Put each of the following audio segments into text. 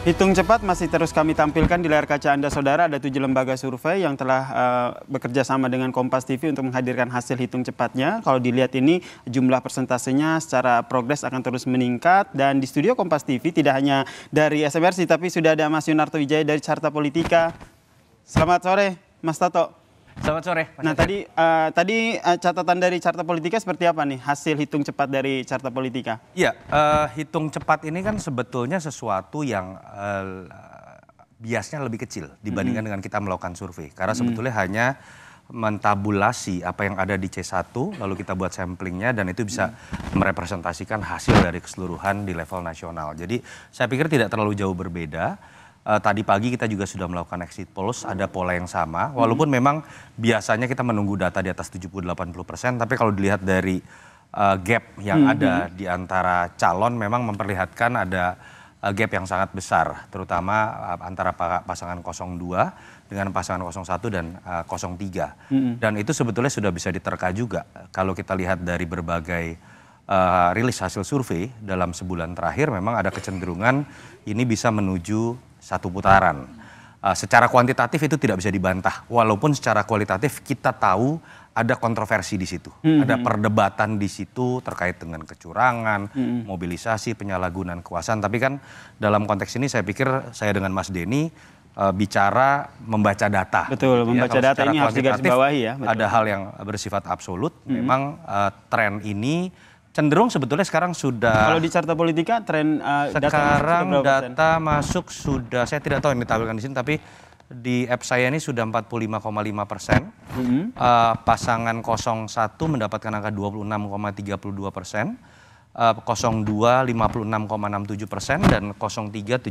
Hitung cepat masih terus kami tampilkan di layar kaca Anda Saudara ada tujuh lembaga survei yang telah uh, bekerja sama dengan Kompas TV untuk menghadirkan hasil hitung cepatnya. Kalau dilihat ini jumlah persentasenya secara progres akan terus meningkat dan di studio Kompas TV tidak hanya dari SMRC tapi sudah ada Mas Yunarto Wijaya dari Carta Politika. Selamat sore Mas Tato. Selamat sore. Mas nah, tadi uh, tadi uh, catatan dari Carta Politika seperti apa nih hasil hitung cepat dari Carta Politika? Iya, uh, hitung cepat ini kan sebetulnya sesuatu yang uh, biasnya lebih kecil dibandingkan -hmm. dengan kita melakukan survei. Karena mm. sebetulnya -hmm. hanya mentabulasi apa yang ada di C1 lalu kita buat samplingnya dan itu bisa mm. merepresentasikan hasil dari keseluruhan di level nasional. Jadi saya pikir tidak terlalu jauh berbeda Uh, tadi pagi kita juga sudah melakukan exit polls, ada pola yang sama. Hmm. Walaupun hmm. memang biasanya kita menunggu data di atas 70-80 persen, tapi kalau dilihat dari uh, gap yang hmm. ada hmm. di antara calon memang memperlihatkan ada uh, gap yang sangat besar, terutama uh, antara pasangan 02 dengan pasangan 01 dan uh, 03. Hmm, hmm. Dan itu sebetulnya sudah bisa diterka juga kalau kita lihat dari berbagai uh, rilis hasil survei dalam sebulan terakhir memang ada kecenderungan ini bisa menuju satu putaran. Uh, secara kuantitatif itu tidak bisa dibantah, walaupun secara kualitatif kita tahu ada kontroversi di situ, hmm. ada perdebatan di situ terkait dengan kecurangan, hmm. mobilisasi, penyalahgunaan kekuasaan. Tapi kan dalam konteks ini saya pikir saya dengan Mas Denny uh, bicara membaca data. Betul, ya, membaca ya, data ini harus digarisbawahi ya. Betul. Ada hal yang bersifat absolut. -hmm. Memang uh, tren ini cenderung sebetulnya sekarang sudah kalau di carta politika tren uh, eh, sekarang data, masuk data masuk sudah saya tidak tahu yang ditampilkan di sini tapi di app saya ini sudah 45,5 persen. Mm -hmm. uh, pasangan 01 mendapatkan angka 26,32 persen. Uh, 02 56,67 persen dan 03 17,01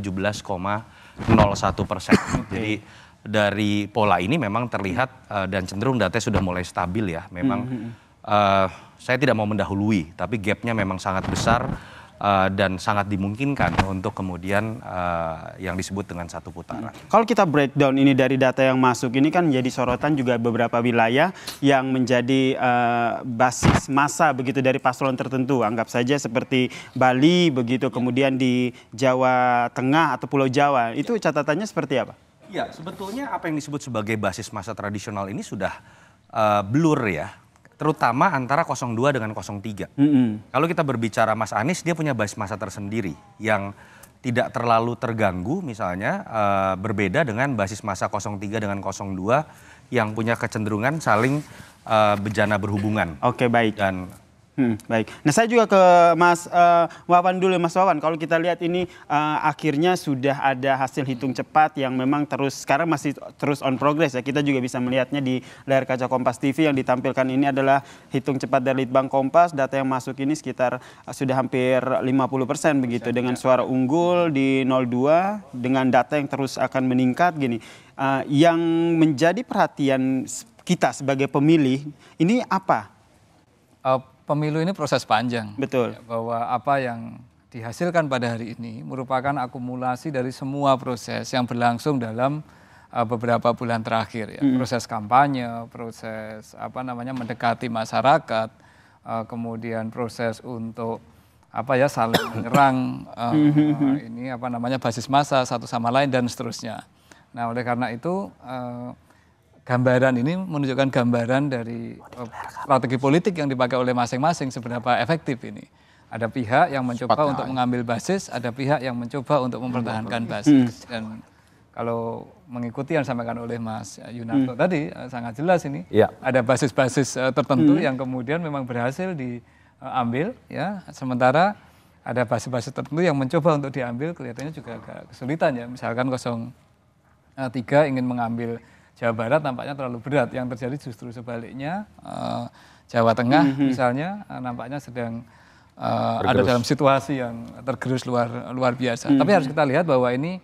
persen. Okay. Jadi dari pola ini memang terlihat uh, dan cenderung datanya sudah mulai stabil ya. Memang mm -hmm. uh, saya tidak mau mendahului, tapi gapnya memang sangat besar uh, dan sangat dimungkinkan untuk kemudian uh, yang disebut dengan satu putaran. Nah, kalau kita breakdown ini dari data yang masuk ini kan menjadi sorotan juga beberapa wilayah yang menjadi uh, basis masa begitu dari paslon tertentu. Anggap saja seperti Bali begitu ya. kemudian di Jawa Tengah atau Pulau Jawa. Itu catatannya seperti apa? Ya, sebetulnya apa yang disebut sebagai basis masa tradisional ini sudah uh, blur ya terutama antara 02 dengan 03. Mm -hmm. Kalau kita berbicara Mas Anies, dia punya basis masa tersendiri yang tidak terlalu terganggu misalnya uh, berbeda dengan basis masa 03 dengan 02 yang punya kecenderungan saling uh, bejana berhubungan. Oke, okay, baik. Dan Hmm, baik. Nah saya juga ke Mas uh, Wawan dulu, Mas Wawan. Kalau kita lihat ini uh, akhirnya sudah ada hasil hitung cepat yang memang terus sekarang masih terus on progress ya. Kita juga bisa melihatnya di layar kaca Kompas TV yang ditampilkan ini adalah hitung cepat dari Litbang Kompas. Data yang masuk ini sekitar uh, sudah hampir 50 persen begitu dengan suara unggul di 02 dengan data yang terus akan meningkat gini. Uh, yang menjadi perhatian kita sebagai pemilih ini apa? Uh, pemilu ini proses panjang. Betul. Ya, bahwa apa yang dihasilkan pada hari ini merupakan akumulasi dari semua proses yang berlangsung dalam uh, beberapa bulan terakhir ya. Hmm. Proses kampanye, proses apa namanya mendekati masyarakat, uh, kemudian proses untuk apa ya saling menyerang uh, mm-hmm. uh, ini apa namanya basis massa satu sama lain dan seterusnya. Nah, oleh karena itu uh, gambaran ini menunjukkan gambaran dari oh, strategi politik yang dipakai oleh masing-masing seberapa efektif ini. Ada pihak yang mencoba untuk mengambil basis, ada pihak yang mencoba untuk mempertahankan iya. basis. Hmm. Dan kalau mengikuti yang disampaikan oleh Mas Yunarto hmm. tadi eh, sangat jelas ini ya. ada basis-basis eh, tertentu hmm. yang kemudian memang berhasil diambil eh, ya. Sementara ada basis-basis tertentu yang mencoba untuk diambil kelihatannya juga agak kesulitan ya. Misalkan 03 ingin mengambil Jawa Barat nampaknya terlalu berat. Yang terjadi justru sebaliknya uh, Jawa Tengah mm -hmm. misalnya uh, nampaknya sedang uh, ada dalam situasi yang tergerus luar luar biasa. Mm -hmm. Tapi harus kita lihat bahwa ini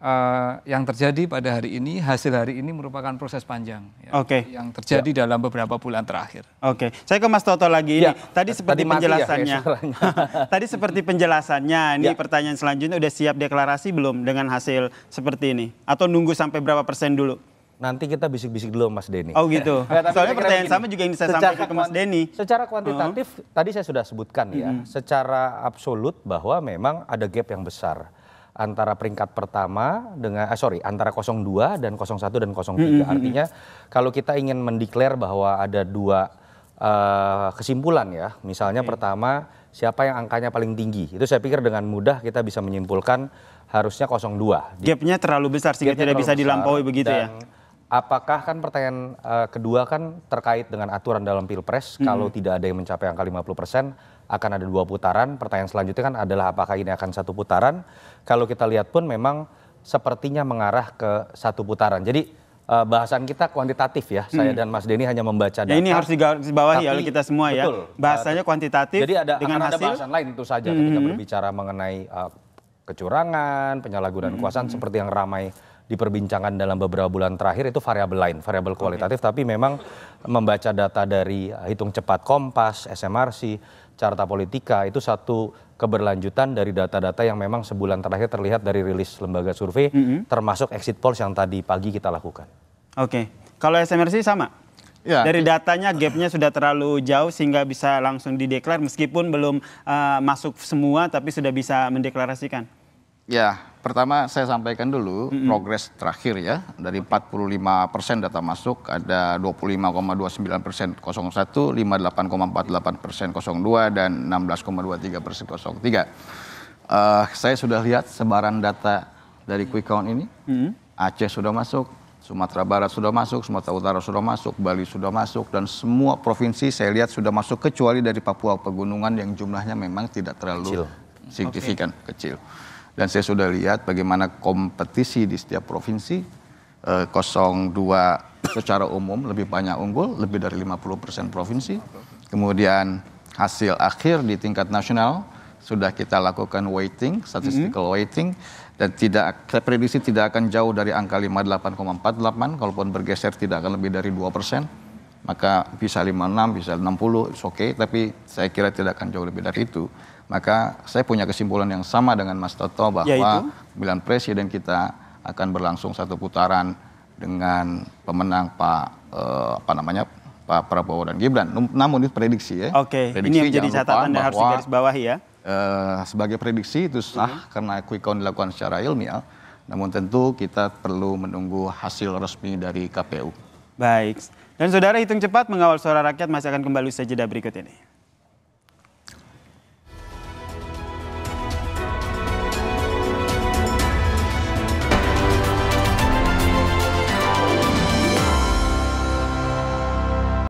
uh, yang terjadi pada hari ini hasil hari ini merupakan proses panjang. Ya, Oke. Okay. Yang terjadi ya. dalam beberapa bulan terakhir. Oke. Okay. Saya ke Mas Toto lagi ini. Ya. Tadi seperti Tadi ya penjelasannya. Ya, Tadi seperti penjelasannya. Ini ya. pertanyaan selanjutnya udah siap deklarasi belum dengan hasil seperti ini? Atau nunggu sampai berapa persen dulu? Nanti kita bisik-bisik dulu Mas Denny. Oh gitu. Nggak, Soalnya pertanyaan sama juga yang saya sampaikan ke Mas Denny. Secara kuantitatif uh -huh. tadi saya sudah sebutkan ya, uh -huh. secara absolut bahwa memang ada gap yang besar antara peringkat pertama dengan ah, sorry antara 02 dan 01 dan 03. Uh -huh. Artinya kalau kita ingin mendeklar bahwa ada dua uh, kesimpulan ya, misalnya okay. pertama siapa yang angkanya paling tinggi. Itu saya pikir dengan mudah kita bisa menyimpulkan harusnya 02. Gapnya terlalu besar sehingga tidak bisa dilampaui begitu ya. Apakah kan pertanyaan uh, kedua kan terkait dengan aturan dalam Pilpres hmm. kalau tidak ada yang mencapai angka 50% akan ada dua putaran. Pertanyaan selanjutnya kan adalah apakah ini akan satu putaran? Kalau kita lihat pun memang sepertinya mengarah ke satu putaran. Jadi uh, bahasan kita kuantitatif ya. Hmm. Saya dan Mas Denny hanya membaca data. Ya ini harus dibawahi oleh kita semua ya. Bahasanya kuantitatif. Jadi ada dengan akan hasil. ada bahasan lain itu saja hmm. ketika berbicara mengenai uh, kecurangan, penyalahgunaan hmm. kekuasaan seperti yang ramai diperbincangkan dalam beberapa bulan terakhir itu variabel lain, variabel kualitatif. Okay. Tapi memang membaca data dari hitung cepat Kompas, SMRC, Carta Politika itu satu keberlanjutan dari data-data yang memang sebulan terakhir terlihat dari rilis lembaga survei, mm -hmm. termasuk exit polls yang tadi pagi kita lakukan. Oke, okay. kalau SMRC sama? Ya. Dari datanya gapnya sudah terlalu jauh sehingga bisa langsung dideklar meskipun belum uh, masuk semua tapi sudah bisa mendeklarasikan. Ya, pertama saya sampaikan dulu mm -hmm. progres terakhir ya dari 45 persen data masuk ada 25,29 persen 01, 58,48 persen 02 dan 16,23 persen 03. Uh, eh, saya sudah lihat sebaran data dari quick count ini. Mm -hmm. Aceh sudah masuk, Sumatera Barat sudah masuk, Sumatera Utara sudah masuk, Bali sudah masuk, dan semua provinsi saya lihat sudah masuk kecuali dari Papua Pegunungan yang jumlahnya memang tidak terlalu kecil. signifikan okay. kecil. Dan saya sudah lihat bagaimana kompetisi di setiap provinsi. 02 eh, secara umum lebih banyak unggul, lebih dari 50% provinsi. Kemudian hasil akhir di tingkat nasional sudah kita lakukan waiting statistical mm -hmm. weighting dan tidak saya prediksi tidak akan jauh dari angka 58,48 kalaupun bergeser tidak akan lebih dari 2% maka bisa 56, bisa 60, oke okay, tapi saya kira tidak akan jauh lebih dari itu maka saya punya kesimpulan yang sama dengan Mas Toto bahwa Yaitu? pemilihan presiden kita akan berlangsung satu putaran dengan pemenang Pak eh, apa namanya Pak Prabowo dan Gibran. Namun itu prediksi ya. Oke. Prediksi, ini yang jadi catatan yang harus digaris bawah ya. Eh, sebagai prediksi itu sah hmm. karena quick count dilakukan secara ilmiah. Namun tentu kita perlu menunggu hasil resmi dari KPU. Baik. Dan saudara hitung cepat mengawal suara rakyat masih akan kembali usai jeda berikut ini.